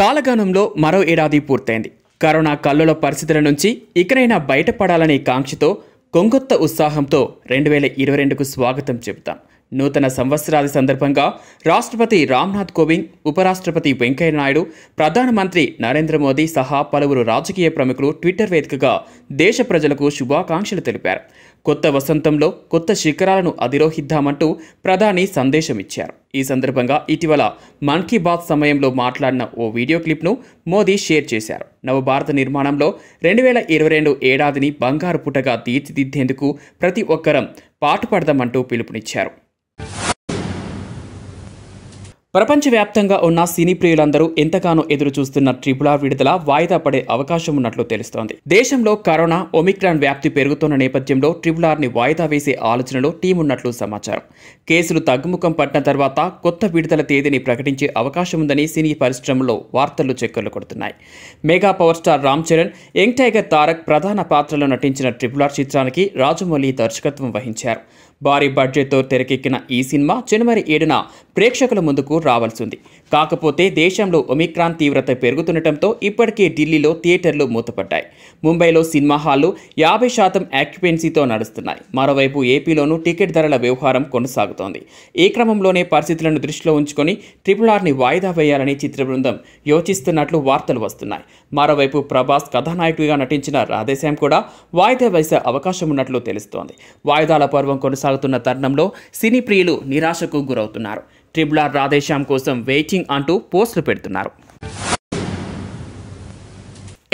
కాలగణంలో మరో ఏడాది పూర్తయింది కరోనా కల్లుల పరిస్థితుల నుంచి ఇకనైనా బయటపడాలనే కాంక్షతో కొంగొత్త ఉత్సాహంతో రెండు వేల ఇరవై రెండుకు స్వాగతం చెబుతాం నూతన సంవత్సరాది సందర్భంగా రాష్ట్రపతి రామ్నాథ్ కోవింద్ ఉపరాష్ట్రపతి వెంకయ్యనాయుడు ప్రధానమంత్రి నరేంద్ర మోదీ సహా పలువురు రాజకీయ ప్రముఖులు ట్విట్టర్ వేదికగా దేశ ప్రజలకు శుభాకాంక్షలు తెలిపారు కొత్త వసంతంలో కొత్త శిఖరాలను అధిరోహిద్దామంటూ ప్రధాని సందేశమిచ్చారు ఈ సందర్భంగా ఇటీవల మన్ కీ బాత్ సమయంలో మాట్లాడిన ఓ వీడియో క్లిప్ను మోదీ షేర్ చేశారు నవభారత నిర్మాణంలో రెండు వేల ఇరవై రెండు ఏడాదిని బంగారు పుటగా తీర్చిదిద్దేందుకు ప్రతి ఒక్కరం పాటుపడదామంటూ పిలుపునిచ్చారు ప్రపంచవ్యాప్తంగా ఉన్న సినీ ప్రియులందరూ ఎంతగానో ఎదురు చూస్తున్న ట్రిపుల్ ఆర్ విడుదల వాయిదా పడే అవకాశం ఉన్నట్లు తెలుస్తోంది దేశంలో కరోనా ఒమిక్రాన్ వ్యాప్తి పెరుగుతున్న నేపథ్యంలో ట్రిపుల్ ఆర్ ని వాయిదా వేసే ఆలోచనలో టీమున్నట్లు సమాచారం కేసులు తగ్గుముఖం పట్టిన తర్వాత కొత్త విడుదల తేదీని ప్రకటించే అవకాశం ఉందని సినీ పరిశ్రమలో వార్తలు చెక్కర్లు కొడుతున్నాయి mega power star Ram Charan young tiger Tarak ప్రధాన పాత్రలో నటించిన ట్రిపుల్ ఆర్ చిత్రానికి రాజమౌళి దర్శకత్వం వహించారు భారీ బడ్జెట్తో తెరకెక్కిన ఈ సినిమా జనవరి ఏడున ప్రేక్షకుల ముందుకు రావాల్సి ఉంది కాకపోతే దేశంలో ఒమిక్రాన్ తీవ్రత పెరుగుతుండటంతో ఇప్పటికే ఢిల్లీలో థియేటర్లు మూతపడ్డాయి ముంబైలో సినిమా హాళ్లు యాభై శాతం యాక్యుపెన్సీతో నడుస్తున్నాయి మరోవైపు ఏపీలోనూ టికెట్ ధరల వ్యవహారం కొనసాగుతోంది ఈ క్రమంలోనే పరిస్థితులను దృష్టిలో ఉంచుకొని ట్రిపుల్ ఆర్ని వాయిదా వేయాలని చిత్ర బృందం యోచిస్తున్నట్లు వార్తలు వస్తున్నాయి మరోవైపు ప్రభాస్ కథానాయకుడిగా నటించిన రాధేశ్యాం కూడా వాయిదా వేసే అవకాశం ఉన్నట్లు తెలుస్తోంది వాయిదాల పర్వం కొనసాగుతున్న తరుణంలో సినీ ప్రియులు నిరాశకు గురవుతున్నారు ట్రిబుల్ ఆర్ రాధేశ్యామ్ కోసం వెయిటింగ్ అంటూ పోస్టులు పెడుతున్నారు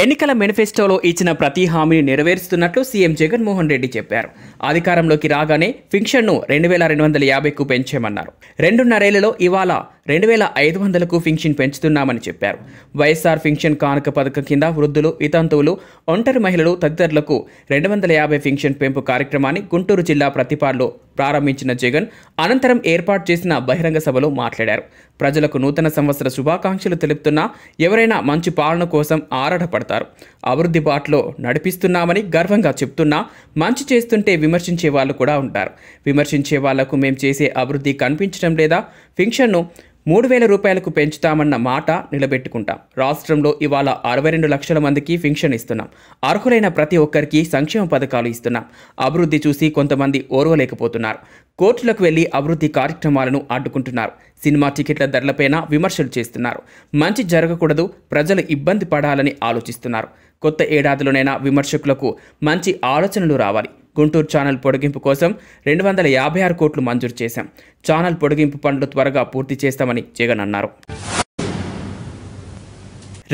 ఎన్నికల మేనిఫెస్టోలో ఇచ్చిన ప్రతి హామీని నెరవేరుస్తున్నట్లు సీఎం జగన్మోహన్ రెడ్డి చెప్పారు అధికారంలోకి రాగానే ఫిక్షన్ను రెండు వేల రెండు వందల యాభైకు పెంచామన్నారు రెండున్నరేళ్లలో ఇవాళ రెండు వేల ఐదు వందలకు ఫింక్షన్ పెంచుతున్నామని చెప్పారు వైఎస్ఆర్ ఫింక్షన్ కానుక పథకం కింద వృద్ధులు వితంతువులు ఒంటరి మహిళలు తదితరులకు రెండు వందల యాభై ఫింక్షన్ పెంపు కార్యక్రమాన్ని గుంటూరు జిల్లా ప్రతిపాడులో ప్రారంభించిన జగన్ అనంతరం ఏర్పాటు చేసిన బహిరంగ సభలో మాట్లాడారు ప్రజలకు నూతన సంవత్సర శుభాకాంక్షలు తెలుపుతున్నా ఎవరైనా మంచి పాలన కోసం ఆరాటపడతారు అభివృద్ధి బాటలో నడిపిస్తున్నామని గర్వంగా చెప్తున్నా మంచి చేస్తుంటే విమర్శించే వాళ్ళు కూడా ఉంటారు విమర్శించే వాళ్లకు మేము చేసే అభివృద్ధి కనిపించడం లేదా ఫింక్షన్ను మూడు వేల రూపాయలకు పెంచుతామన్న మాట నిలబెట్టుకుంటాం రాష్ట్రంలో ఇవాళ అరవై రెండు లక్షల మందికి ఫింక్షన్ ఇస్తున్నాం అర్హులైన ప్రతి ఒక్కరికి సంక్షేమ పథకాలు ఇస్తున్నాం అభివృద్ధి చూసి కొంతమంది ఓర్వలేకపోతున్నారు కోర్టులకు వెళ్లి అభివృద్ధి కార్యక్రమాలను అడ్డుకుంటున్నారు సినిమా టికెట్ల ధరలపైన విమర్శలు చేస్తున్నారు మంచి జరగకూడదు ప్రజలు ఇబ్బంది పడాలని ఆలోచిస్తున్నారు కొత్త ఏడాదిలోనైనా విమర్శకులకు మంచి ఆలోచనలు రావాలి గుంటూరు ఛానల్ పొడిగింపు కోసం రెండు వందల యాభై ఆరు కోట్లు మంజూరు చేశాం ఛానల్ పొడిగింపు పనులు త్వరగా పూర్తి చేస్తామని జగన్ అన్నారు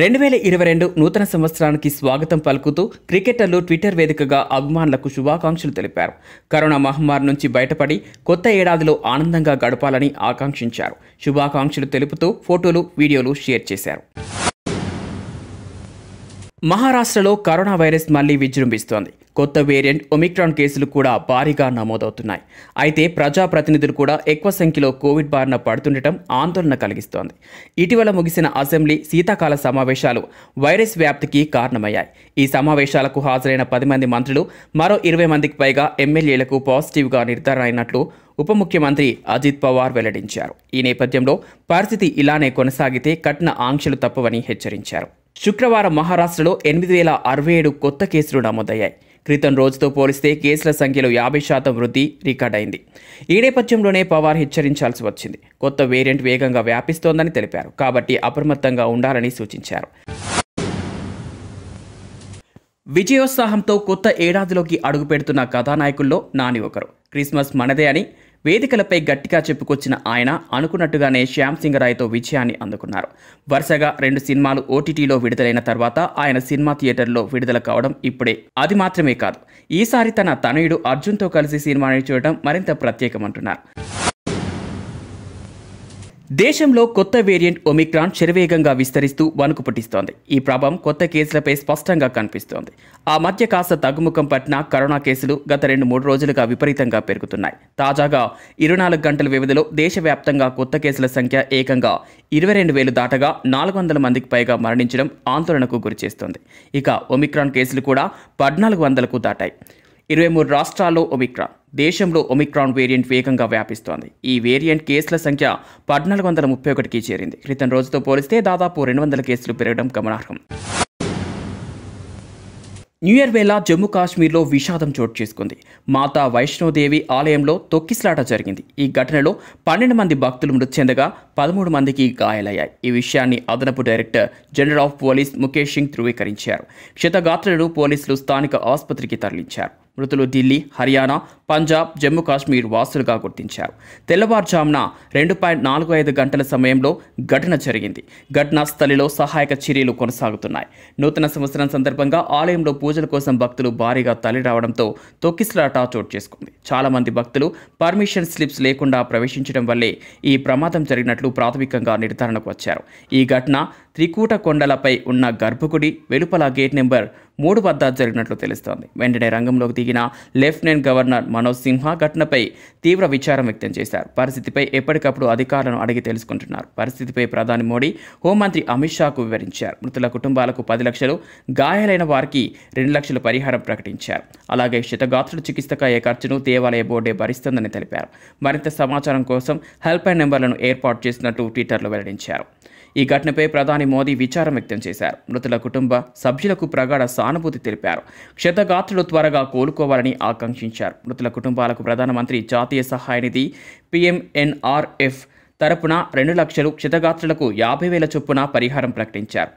రెండు వేల ఇరవై రెండు నూతన సంవత్సరానికి స్వాగతం పలుకుతూ క్రికెటర్లు ట్విట్టర్ వేదికగా అభిమానులకు శుభాకాంక్షలు తెలిపారు కరోనా మహమ్మారి నుంచి బయటపడి కొత్త ఏడాదిలో ఆనందంగా గడపాలని ఆకాంక్షించారు శుభాకాంక్షలు తెలుపుతూ ఫోటోలు వీడియోలు షేర్ చేశారు మహారాష్ట్రలో కరోనా వైరస్ మళ్లీ విజృంభిస్తోంది కొత్త వేరియంట్ ఒమిక్రాన్ కేసులు కూడా భారీగా నమోదవుతున్నాయి అయితే ప్రజాప్రతినిధులు కూడా ఎక్కువ సంఖ్యలో కోవిడ్ బారిన పడుతుండటం ఆందోళన కలిగిస్తోంది ఇటీవల ముగిసిన అసెంబ్లీ శీతాకాల సమావేశాలు వైరస్ వ్యాప్తికి కారణమయ్యాయి ఈ సమావేశాలకు హాజరైన పది మంది మంత్రులు మరో ఇరవై మందికి పైగా ఎమ్మెల్యేలకు పాజిటివ్గా నిర్ధారణ అయినట్లు ఉప ముఖ్యమంత్రి అజిత్ పవార్ వెల్లడించారు ఈ నేపథ్యంలో పరిస్థితి ఇలానే కొనసాగితే కఠిన ఆంక్షలు తప్పవని హెచ్చరించారు శుక్రవారం మహారాష్ట్రలో ఎనిమిది వేల అరవై ఏడు కొత్త కేసులు నమోదయ్యాయి క్రితం రోజుతో పోలిస్తే కేసుల సంఖ్యలో యాభై శాతం వృద్ధి రికార్డైంది ఈ నేపథ్యంలోనే పవార్ హెచ్చరించాల్సి వచ్చింది కొత్త వేరియంట్ వేగంగా వ్యాపిస్తోందని తెలిపారు కాబట్టి అప్రమత్తంగా ఉండాలని సూచించారు విజయోత్సాహంతో కొత్త ఏడాదిలోకి అడుగుపెడుతున్న కథానాయకుల్లో నాని ఒకరు క్రిస్మస్ మనదే అని వేదికలపై గట్టిగా చెప్పుకొచ్చిన ఆయన అనుకున్నట్టుగానే శ్యామ్ సింగ్ రాయ్తో విజయాన్ని అందుకున్నారు వరుసగా రెండు సినిమాలు ఓటీటీలో విడుదలైన తర్వాత ఆయన సినిమా థియేటర్లో విడుదల కావడం ఇప్పుడే అది మాత్రమే కాదు ఈసారి తన తనయుడు అర్జున్తో కలిసి సినిమాని చూడటం మరింత ప్రత్యేకమంటున్నారు దేశంలో కొత్త వేరియంట్ ఒమిక్రాన్ శరవేగంగా విస్తరిస్తూ వణుకు పుట్టిస్తోంది ఈ ప్రభావం కొత్త కేసులపై స్పష్టంగా కనిపిస్తోంది ఆ మధ్య కాస్త తగ్గుముఖం పట్టిన కరోనా కేసులు గత రెండు మూడు రోజులుగా విపరీతంగా పెరుగుతున్నాయి తాజాగా ఇరవై నాలుగు గంటల వ్యవధిలో దేశవ్యాప్తంగా కొత్త కేసుల సంఖ్య ఏకంగా ఇరవై రెండు వేలు దాటగా నాలుగు వందల మందికి పైగా మరణించడం ఆందోళనకు గురిచేస్తోంది ఇక ఒమిక్రాన్ కేసులు కూడా పద్నాలుగు వందలకు దాటాయి ఇరవై మూడు రాష్ట్రాల్లో ఒమిక్రాన్ దేశంలో ఒమిక్రాన్ వేరియంట్ వేగంగా వ్యాపిస్తోంది ఈ వేరియంట్ కేసుల సంఖ్య పద్నాలుగు వందల ముప్పై ఒకటికి చేరింది క్రితం రోజుతో పోలిస్తే దాదాపు రెండు వందల కేసులు పెరగడం గమనార్హం న్యూ ఇయర్ వేళ జమ్మూ కాశ్మీర్లో విషాదం చోటు చేసుకుంది మాతా వైష్ణోదేవి ఆలయంలో తొక్కిసలాట జరిగింది ఈ ఘటనలో పన్నెండు మంది భక్తులు మృతి చెందగా పదమూడు మందికి గాయాలయ్యాయి ఈ విషయాన్ని అదనపు director general of police Mukesh Singh ధృవీకరించారు క్షతగాత్రులను పోలీసులు స్థానిక ఆసుపత్రికి తరలించారు మృతులు ఢిల్లీ హర్యానా పంజాబ్ జమ్మూ కాశ్మీర్ వాసులుగా గుర్తించారు తెల్లవారుజామున రెండు పాయింట్ నాలుగు ఐదు గంటల సమయంలో ఘటన జరిగింది ఘటనా స్థలిలో సహాయక చర్యలు కొనసాగుతున్నాయి నూతన సంవత్సరం సందర్భంగా ఆలయంలో పూజల కోసం భక్తులు భారీగా తల్లి రావడంతో తొక్కిసలాట చోటు చేసుకుంది చాలామంది భక్తులు పర్మిషన్ స్లిప్స్ లేకుండా ప్రవేశించడం వల్లే ఈ ప్రమాదం జరిగినట్లు ప్రాథమికంగా నిర్ధారణకు వచ్చారు ఈ ఘటన త్రికూట కొండలపై ఉన్న గర్భగుడి వెలుపల గేట్ నెంబర్ మూడు వద్ద జరిగినట్లు తెలుస్తోంది వెంటనే రంగంలోకి దిగిన లెఫ్టినెంట్ గవర్నర్ మనోజ్ సింహ ఘటనపై తీవ్ర విచారం వ్యక్తం చేశారు పరిస్థితిపై ఎప్పటికప్పుడు అధికారులను అడిగి తెలుసుకుంటున్నారు పరిస్థితిపై ప్రధాని మోడీ హోంమంత్రి అమిత్ షాకు వివరించారు మృతుల కుటుంబాలకు పది లక్షలు గాయాలైన వారికి రెండు లక్షల పరిహారం ప్రకటించారు అలాగే క్షితగాత్రుల చికిత్సకు అయ్యే ఖర్చును దేవాలయ బోర్డే భరిస్తుందని తెలిపారు మరింత సమాచారం కోసం హెల్ప్లైన్ నెంబర్లను ఏర్పాటు చేసినట్టు ట్విట్టర్లో వెల్లడించారు ఈ ఘటనపై ప్రధాని మోదీ విచారం వ్యక్తం చేశారు మృతుల కుటుంబ సభ్యులకు ప్రగాఢ సానుభూతి తెలిపారు క్షతగాత్రులు త్వరగా కోలుకోవాలని ఆకాంక్షించారు మృతుల కుటుంబాలకు ప్రధానమంత్రి జాతీయ సహాయ నిధి పిఎంఎన్ఆర్ఎఫ్ తరపున రెండు లక్షలు క్షతగాత్రులకు యాభై వేల చొప్పున పరిహారం ప్రకటించారు